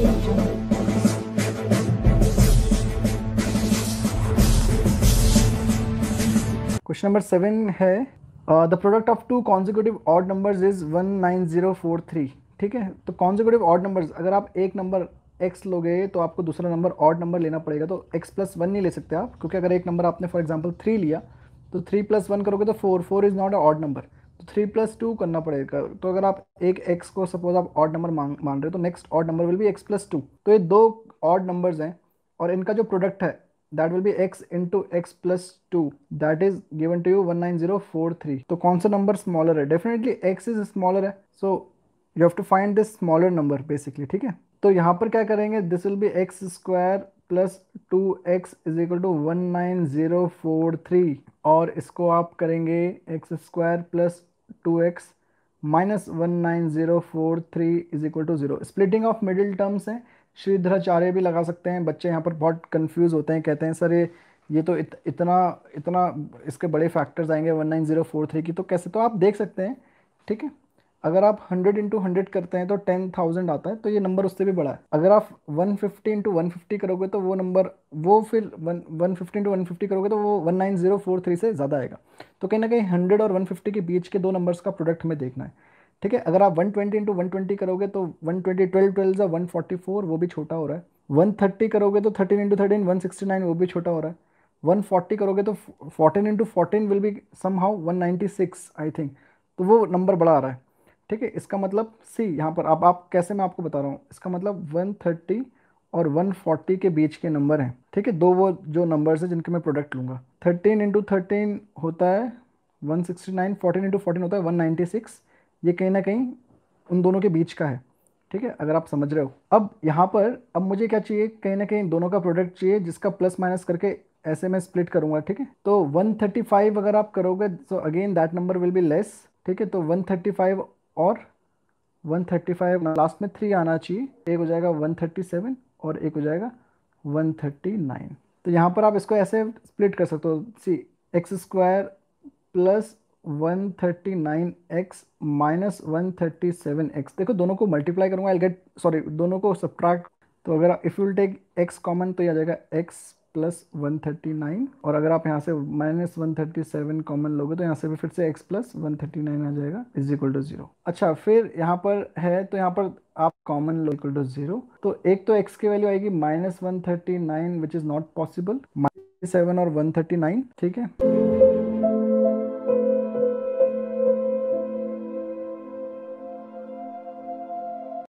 question number seven है the product of two consecutive odd numbers is one nine zero four three ठीक है तो consecutive odd numbers अगर आप एक नंबर एक्स लोगे तो आपको दूसरा नंबर ऑड नंबर लेना पड़ेगा तो एक्स प्लस वन नहीं ले सकते आप क्योंकि अगर एक नंबर आपने फॉर एग्जाम्पल थ्री लिया तो थ्री प्लस वन करोगे तो four four is not a odd number तो थ्री प्लस टू करना पड़ेगा तो अगर आप एक एक्स को सपोज आप ऑड नंबर मांग मान रहे हो तो नेक्स्ट ऑड नंबर विल भी एक्स प्लस टू तो ये दो ऑड नंबर्स हैं और इनका जो प्रोडक्ट है that will be x into x plus two that is given to you one nine zero four three तो कौन सा नंबर स्मॉलर है डेफिनेटली एक्स इज स्मॉलर है so you have to find this smaller number basically ठीक है तो यहाँ पर क्या करेंगे this will be x square plus two x is equal to one nine zero four three और इसको आप करेंगे x square plus two x minus one nine zero four three is equal to zero splitting of middle terms हैं श्रीधराचार्य भी लगा सकते हैं बच्चे यहाँ पर बहुत कन्फ्यूज़ होते हैं कहते हैं सर ये ये तो इत, इतना इतना इसके बड़े फैक्टर्स आएंगे one nine zero four three की तो कैसे तो आप देख सकते हैं ठीक है अगर आप 100 इंटू हंड्रेड करते हैं तो 10,000 आता है तो ये नंबर उससे भी बड़ा है अगर आप 150 फिफ्टी इंटू वन करोगे तो वो नंबर वो फिर one one fifty into one करोगे तो वो 19043 से ज़्यादा आएगा तो कहीं ना कहीं 100 और 150 के बीच के दो नंबर्स का प्रोडक्ट हमें देखना है ठीक है अगर आप 120 ट्वेंटी इंटू वन करोगे तो one twenty twelve twelve one four वो भी छोटा हो रहा है वन थर्टी करोगे तो thirteen into thirteen one sixty nine वो भी छोटा हो रहा है वन फोर्टी करोगे तो फोर्टीन इंटू फोर्टीन विल भी somehow one six I think तो वो नंबर बड़ा आ रहा है ठीक है इसका मतलब सी यहाँ पर अब आप कैसे मैं आपको बता रहा हूँ इसका मतलब 130 और 140 के बीच के नंबर हैं ठीक है दो वो जो नंबर्स हैं जिनके मैं प्रोडक्ट लूँगा 13 इंटू थर्टीन होता है 169 14 इंटू फोर्टीन होता है 196 ये कहीं ना कहीं उन दोनों के बीच का है ठीक है अगर आप समझ रहे हो अब यहाँ पर अब मुझे क्या चाहिए कहीं ना कहीं दोनों का प्रोडक्ट चाहिए जिसका प्लस माइनस करके ऐसे मैं स्प्लिट करूँगा ठीक है तो फाइव अगर आप करोगे so again that number will be less ठीक है तो 135 और 135 लास्ट में थ्री आना चाहिए एक हो जाएगा 137 और एक हो जाएगा 139 तो यहाँ पर आप इसको ऐसे स्प्लिट कर सकते हो see x square plus one x minus one x देखो दोनों को मल्टीप्लाई करूँगा आई गेट सॉरी दोनों को सब्ट्रैक्ट तो अगर if you take x common तो यह आ जाएगा x plus one thirty nine और अगर आप यहाँ से minus one thirty seven common लोगे तो यहाँ से भी फिर से x plus one thirty nine आ जाएगा इज इक्वल टू जीरो अच्छा फिर यहाँ पर है तो यहाँ पर आप कॉमन लो इक्वल टू जीरो तो एक तो एक्स की वैल्यू आएगी minus one thirty nine which is not possible minus seven और वन थर्टी नाइन ठीक है